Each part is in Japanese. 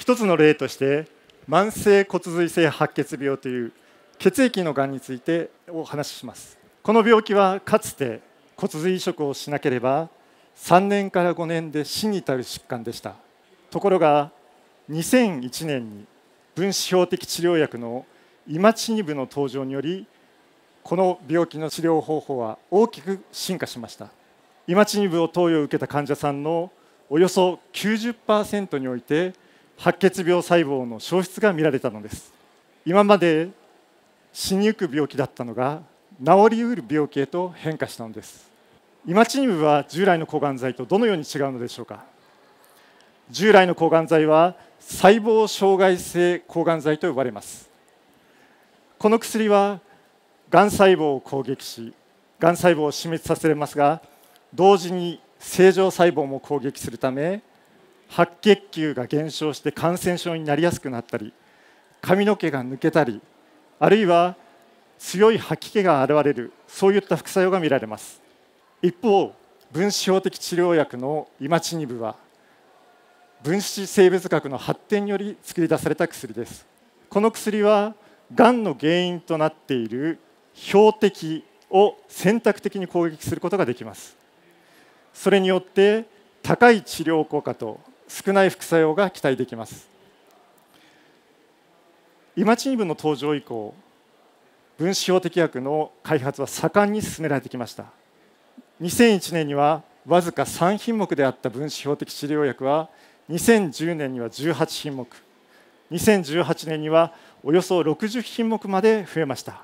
一つの例として慢性骨髄性白血病という血液のがんについてお話ししますこの病気はかつて骨髄移植をしなければ3年から5年で死に至る疾患でしたところが2001年に分子標的治療薬のイマチニブの登場によりこの病気の治療方法は大きく進化しましたイマチニブを投与を受けた患者さんのおよそ90%において白血病細胞の消失が見られたのです今まで死にゆく病気だったのが治りうる病気へと変化したのですイマチニブは従来の抗がん剤とどのように違うのでしょうか従来の抗がん剤は細胞障害性抗がん剤と呼ばれますこの薬はがん細胞を攻撃しがん細胞を死滅させますが同時に正常細胞も攻撃するため白血球が減少して感染症になりやすくなったり髪の毛が抜けたりあるいは強い吐き気が現れるそういった副作用が見られます一方分子標的治療薬のイマチニブは分子生物学の発展により作り出された薬ですこの薬はがんの原因となっている標的を選択的に攻撃することができますそれによって高い治療効果と少ない副作用が期待できますイマチニブの登場以降分子標的薬の開発は盛んに進められてきました2001年にはわずか3品目であった分子標的治療薬は2010年には18品目2018年にはおよそ60品目まで増えました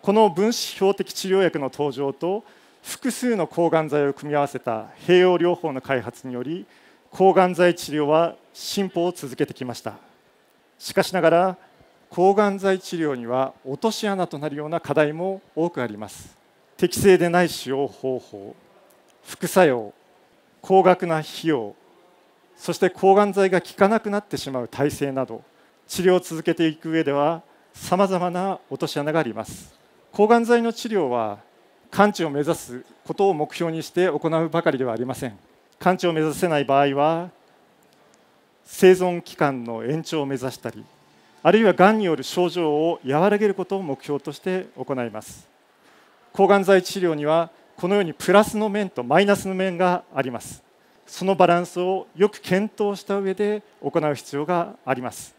この分子標的治療薬の登場と複数の抗がん剤を組み合わせた併用療法の開発により抗がん剤治療は進歩を続けてきましたしかしながら抗がん剤治療には落とし穴となるような課題も多くあります適正でない使用方法副作用高額な費用そして抗がん剤が効かなくなってしまう体制など治療を続けていく上ではさまざまな落とし穴があります抗がん剤の治療は完治を目指すことを目標にして行うばかりではありません完治を目指せない場合は生存期間の延長を目指したりあるいはがんによる症状を和らげることを目標として行います抗がん剤治療にはこのようにプラスの面とマイナスの面がありますそのバランスをよく検討した上で行う必要があります